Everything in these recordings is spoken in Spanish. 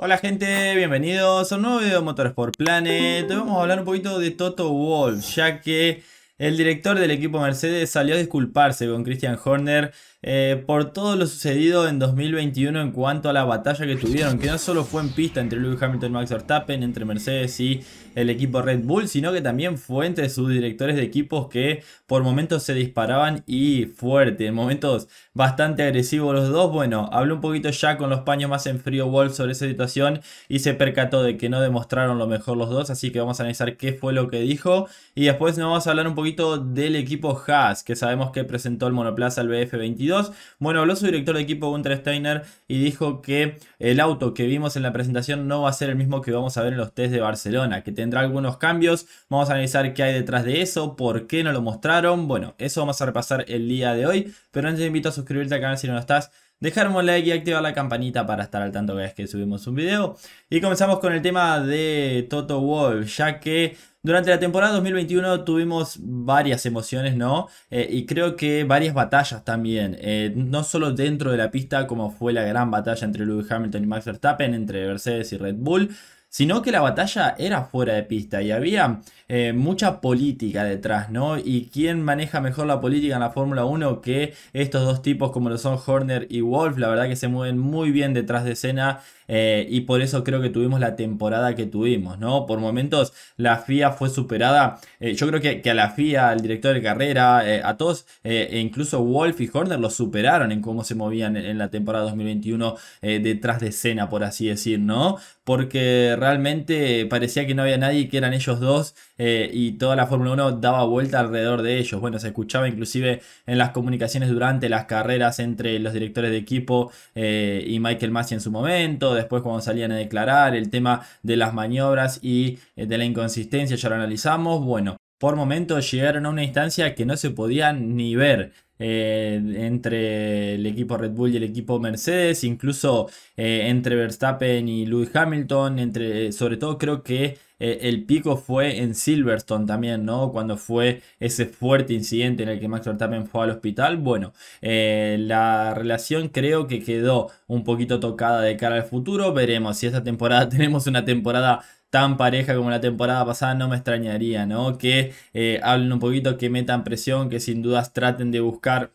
Hola gente, bienvenidos a un nuevo video de por Planet. Hoy vamos a hablar un poquito de Toto Wolf, ya que el director del equipo Mercedes salió a disculparse con Christian Horner eh, por todo lo sucedido en 2021 en cuanto a la batalla que tuvieron, que no solo fue en pista entre Lewis Hamilton y Max Verstappen, entre Mercedes y el equipo Red Bull, sino que también fue entre sus directores de equipos que por momentos se disparaban y fuerte, en momentos bastante agresivos los dos. Bueno, habló un poquito ya con los paños más en frío Wolf sobre esa situación y se percató de que no demostraron lo mejor los dos, así que vamos a analizar qué fue lo que dijo y después nos vamos a hablar un poquito del equipo Haas, que sabemos que presentó el monoplaza al BF22. Bueno, habló su director de equipo Gunter Steiner y dijo que el auto que vimos en la presentación no va a ser el mismo que vamos a ver en los test de Barcelona, que tendrá algunos cambios. Vamos a analizar qué hay detrás de eso, por qué no lo mostraron. Bueno, eso vamos a repasar el día de hoy, pero antes te invito a suscribirte al canal si no lo estás dejar un like y activar la campanita para estar al tanto cada vez que subimos un video. Y comenzamos con el tema de Toto Wolf, ya que durante la temporada 2021 tuvimos varias emociones, ¿no? Eh, y creo que varias batallas también. Eh, no solo dentro de la pista, como fue la gran batalla entre Lewis Hamilton y Max Verstappen, entre Mercedes y Red Bull, sino que la batalla era fuera de pista y había eh, mucha política detrás, ¿no? Y quién maneja mejor la política en la Fórmula 1 que estos dos tipos como lo son Horner y Wolf, la verdad que se mueven muy bien detrás de escena eh, y por eso creo que tuvimos la temporada que tuvimos, ¿no? Por momentos la FIA fue superada, eh, yo creo que, a la FIA, al director de carrera, a todos, e incluso Wolf y Horner los superaron en cómo se movían en, la temporada 2021 detrás de escena, por así decir, ¿no? Porque realmente parecía que no había nadie, que eran ellos dos eh, y toda la Fórmula 1 daba vuelta alrededor de ellos. Bueno, se escuchaba inclusive en las comunicaciones durante las carreras entre los directores de equipo eh, y Michael Masi en su momento, después cuando salían a declarar el tema de las maniobras y eh, de la inconsistencia, ya lo analizamos. Bueno, por momentos llegaron a una instancia que no se podían ni ver. Eh, entre el equipo Red Bull y el equipo Mercedes, incluso eh, entre Verstappen y Lewis Hamilton, entre, eh, sobre todo creo que el pico fue en Silverstone también, ¿no? Cuando fue ese fuerte incidente en el que Max Verstappen fue al hospital. Bueno, la relación creo que quedó un poquito tocada de cara al futuro. Veremos si esta temporada tenemos una temporada tan pareja como la temporada pasada, no me extrañaría, ¿no? Que eh, hablen un poquito, que metan presión, que sin dudas traten de buscar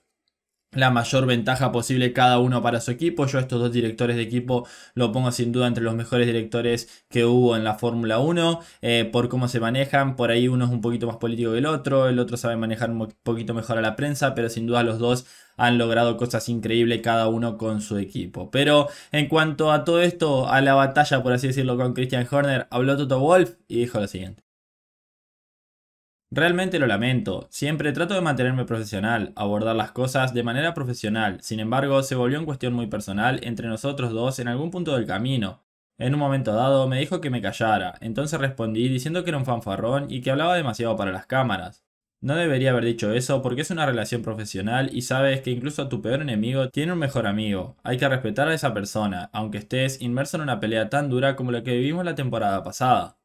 la mayor ventaja posible cada uno para su equipo. Yo estos dos directores de equipo lo pongo sin duda entre los mejores directores que hubo en la Fórmula 1, eh, por cómo se manejan. Por ahí uno es un poquito más político que el otro, el otro sabe manejar un poquito mejor a la prensa, pero sin duda los dos han logrado cosas increíbles cada uno con su equipo. Pero en cuanto a todo esto, a la batalla, por así decirlo, con Christian Horner, habló Toto Wolf y dijo lo siguiente. Realmente lo lamento, siempre trato de mantenerme profesional, abordar las cosas de manera profesional, sin embargo se volvió en cuestión muy personal entre nosotros dos en algún punto del camino. En un momento dado me dijo que me callara, entonces respondí diciendo que era un fanfarrón y que hablaba demasiado para las cámaras. No debería haber dicho eso porque es una relación profesional y sabes que incluso tu peor enemigo tiene un mejor amigo. Hay que respetar a esa persona, aunque estés inmerso en una pelea tan dura como la que vivimos la temporada pasada.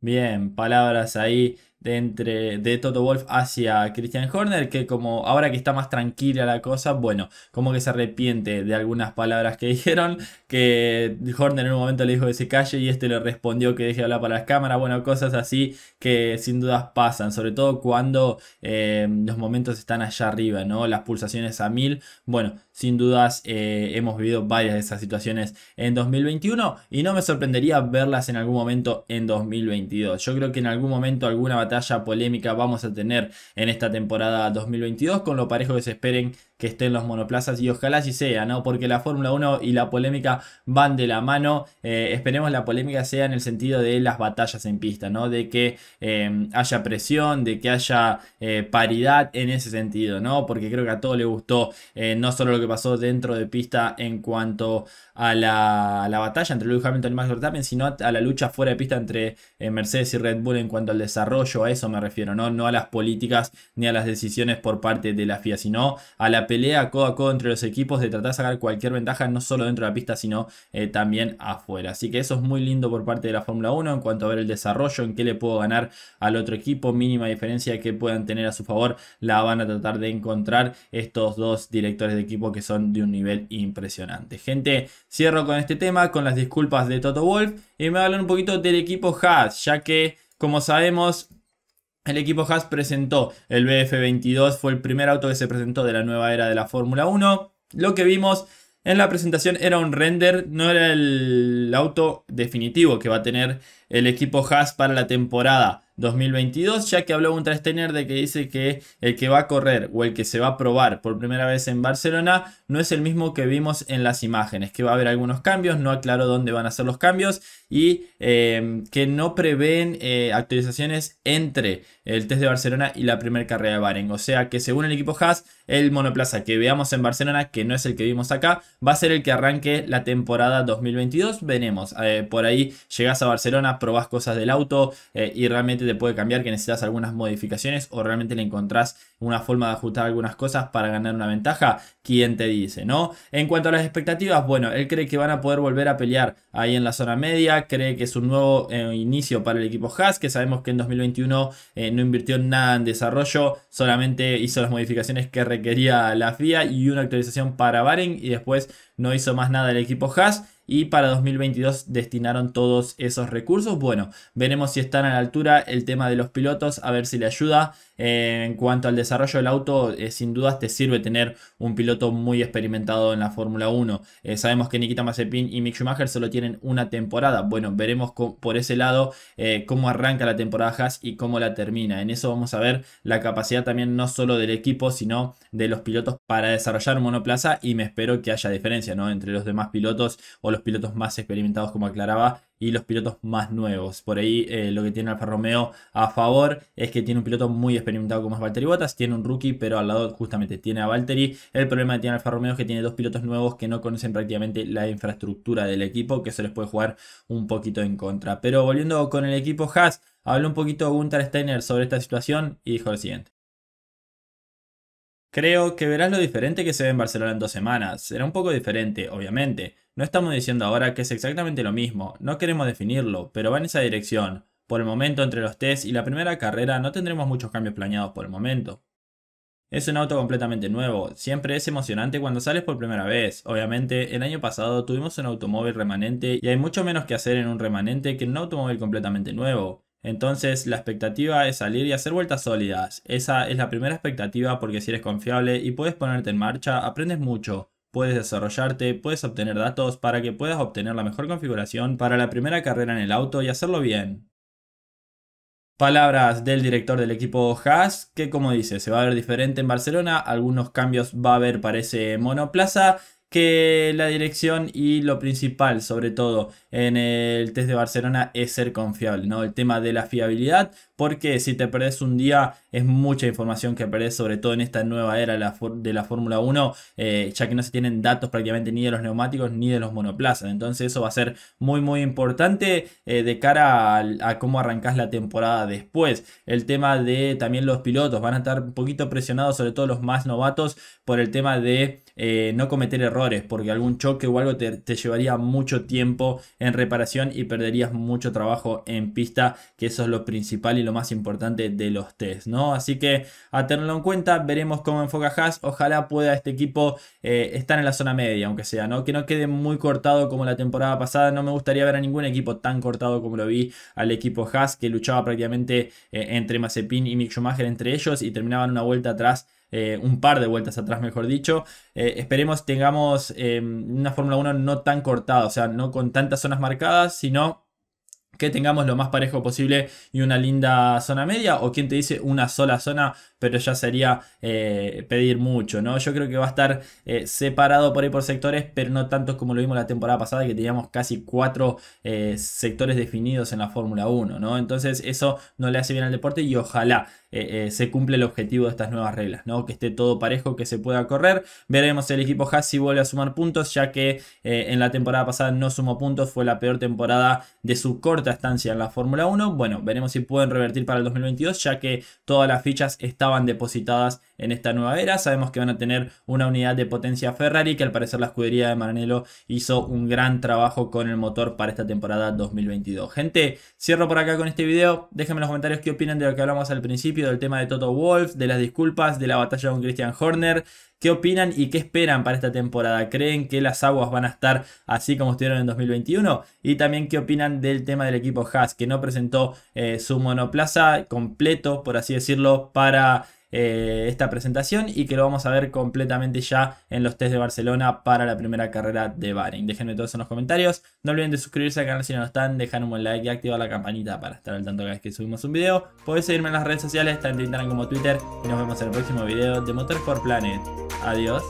Bien, palabras ahí de, entre, de Toto Wolf hacia Christian Horner, que como ahora que está más tranquila la cosa, bueno, como que se arrepiente de algunas palabras que dijeron, que Horner en un momento le dijo que se calle y este le respondió que deje de hablar para las cámaras, bueno, cosas así que sin dudas pasan, sobre todo cuando eh, los momentos están allá arriba, ¿no? Las pulsaciones a mil, bueno. Sin dudas eh, hemos vivido varias de esas situaciones en 2021 y no me sorprendería verlas en algún momento en 2022. Yo creo que en algún momento alguna batalla polémica vamos a tener en esta temporada 2022 con lo parejo que se esperen que estén los monoplazas y ojalá así sea, ¿no? Porque la Fórmula 1 y la polémica van de la mano. Eh, esperemos la polémica sea en el sentido de las batallas en pista, ¿no? De que eh, haya presión, de que haya eh, paridad en ese sentido, ¿no? Porque creo que a todo le gustó no solo lo que pasó dentro de pista en cuanto a la, batalla entre Lewis Hamilton y Max Verstappen, sino a, la lucha fuera de pista entre Mercedes y Red Bull en cuanto al desarrollo, a eso me refiero, ¿no? No a las políticas ni a las decisiones por parte de la FIA, sino a la pelea codo a codo entre los equipos, de tratar de sacar cualquier ventaja, no solo dentro de la pista, sino eh, también afuera. Así que eso es muy lindo por parte de la Fórmula 1 en cuanto a ver el desarrollo, en qué le puedo ganar al otro equipo, mínima diferencia que puedan tener a su favor, la van a tratar de encontrar estos dos directores de equipo que son de un nivel impresionante. Gente, cierro con este tema, con las disculpas de Toto Wolf, y me hablar un poquito del equipo Haas, ya que, como sabemos, el equipo Haas presentó el BF22, fue el primer auto que se presentó de la nueva era de la Fórmula 1. Lo que vimos en la presentación era un render, no era el auto definitivo que va a tener el equipo Haas para la temporada 2022, ya que habló un trastener de que dice que el que va a correr o el que se va a probar por primera vez en Barcelona no es el mismo que vimos en las imágenes, que va a haber algunos cambios, no aclaró dónde van a ser los cambios y eh, que no prevén eh, actualizaciones entre el test de Barcelona y la primera carrera de Baren. O sea que según el equipo Haas, el monoplaza que veamos en Barcelona, que no es el que vimos acá, va a ser el que arranque la temporada 2022. Venemos, eh, por ahí llegas a Barcelona, probás cosas del auto eh, y realmente te puede cambiar que necesitas algunas modificaciones o realmente le encontrás una forma de ajustar algunas cosas para ganar una ventaja, quién te dice, ¿no? En cuanto a las expectativas, bueno, él cree que van a poder volver a pelear ahí en la zona media, cree que es un nuevo eh, inicio para el equipo Haas, que sabemos que en 2021 eh, no invirtió nada en desarrollo, solamente hizo las modificaciones que requería la FIA y una actualización para Baring y después no hizo más nada el equipo Haas y para 2022 destinaron todos esos recursos. Bueno, veremos si están a la altura el tema de los pilotos, a ver si le ayuda. Eh, en cuanto al desarrollo del auto, eh, sin dudas te sirve tener un piloto muy experimentado en la Fórmula 1. Eh, sabemos que Nikita Mazepin y Mick Schumacher solo tienen una temporada. Bueno, veremos por ese lado cómo arranca la temporada Haas y cómo la termina. En eso vamos a ver la capacidad también no solo del equipo, sino de los pilotos para desarrollar monoplaza y me espero que haya diferencia ¿no? entre los demás pilotos o los pilotos más experimentados, como aclaraba, y los pilotos más nuevos. Por ahí eh, lo que tiene Alfa Romeo a favor es que tiene un piloto muy experimentado como es Valtteri Bottas, tiene un rookie, pero al lado justamente tiene a Valtteri. El problema que tiene Alfa Romeo es que tiene dos pilotos nuevos que no conocen prácticamente la infraestructura del equipo, que se les puede jugar un poquito en contra. Pero volviendo con el equipo Haas, habló un poquito Gunther Steiner sobre esta situación y dijo lo siguiente. Creo que verás lo diferente que se ve en Barcelona en dos semanas. Será un poco diferente, obviamente no estamos diciendo ahora que es exactamente lo mismo, no queremos definirlo, pero va en esa dirección. Por el momento, entre los test y la primera carrera no tendremos muchos cambios planeados por el momento. Es un auto completamente nuevo, siempre es emocionante cuando sales por primera vez. Obviamente, el año pasado tuvimos un automóvil remanente y hay mucho menos que hacer en un remanente que en un automóvil completamente nuevo. Entonces la expectativa es salir y hacer vueltas sólidas. Esa es la primera expectativa porque si eres confiable y puedes ponerte en marcha, aprendes mucho puedes desarrollarte, puedes obtener datos para que puedas obtener la mejor configuración para la primera carrera en el auto y hacerlo bien. Palabras del director del equipo Haas, que como dice, se va a ver diferente en Barcelona, algunos cambios va a haber para ese monoplaza, que la dirección y lo principal, sobre todo en el test de Barcelona, es ser confiable, ¿no? El tema de la fiabilidad, porque si te perdés un día es mucha información que aparece, sobre todo en esta nueva era de la, Fórmula 1, eh, ya que no se tienen datos prácticamente ni de los neumáticos ni de los monoplazas. Entonces eso va a ser muy muy importante eh, de cara a, cómo arrancás la temporada después. El tema de también los pilotos, van a estar un poquito presionados, sobre todo los más novatos, por el tema de eh, no cometer errores, porque algún choque o algo te, te llevaría mucho tiempo en reparación y perderías mucho trabajo en pista, que eso es lo principal y lo más importante de los test, ¿no? Así que a tenerlo en cuenta, veremos cómo enfoca Haas. Ojalá pueda este equipo eh, estar en la zona media, aunque sea, ¿no? Que no quede muy cortado como la temporada pasada. No me gustaría ver a ningún equipo tan cortado como lo vi al equipo Haas, que luchaba prácticamente eh, entre Mazepin y Mick Schumacher entre ellos y terminaban una vuelta atrás. Eh, un par de vueltas atrás, mejor dicho. esperemos tengamos una Fórmula 1 no tan cortada, o sea, no con tantas zonas marcadas, sino que tengamos lo más parejo posible y una linda zona media, o quien te dice una sola zona, pero ya sería eh, pedir mucho, ¿no? Yo creo que va a estar eh, separado por ahí por sectores, pero no tantos como lo vimos la temporada pasada, que teníamos casi cuatro eh, sectores definidos en la Fórmula 1, ¿no? Entonces eso no le hace bien al deporte y ojalá eh, eh, se cumple el objetivo de estas nuevas reglas, ¿no? Que esté todo parejo, que se pueda correr. Veremos el equipo Haas vuelve a sumar puntos, ya que eh, en la temporada pasada no sumó puntos, fue la peor temporada de su corta estancia en la Fórmula 1. Bueno, veremos si pueden revertir para el 2022, ya que todas las fichas estaban depositadas en esta nueva era. Sabemos que van a tener una unidad de potencia Ferrari, que al parecer la escudería de Maranello hizo un gran trabajo con el motor para esta temporada 2022. Gente, cierro por acá con este video. Déjenme en los comentarios qué opinan de lo que hablamos al principio, del tema de Toto Wolf, de las disculpas, de la batalla con Christian Horner. ¿Qué opinan y qué esperan para esta temporada? ¿Creen que las aguas van a estar así como estuvieron en 2021? Y también qué opinan del tema del equipo Haas, que no presentó eh, su monoplaza completo, por así decirlo, para eh, esta presentación y que lo vamos a ver completamente ya en los test de Barcelona para la primera carrera de Bahrein. Déjenme todos en los comentarios. No olviden de suscribirse al canal si no lo están, dejar un buen like y activar la campanita para estar al tanto cada vez que subimos un video. podéis seguirme en las redes sociales, tanto Instagram como Twitter y nos vemos en el próximo video de Motorsport Planet. Adiós.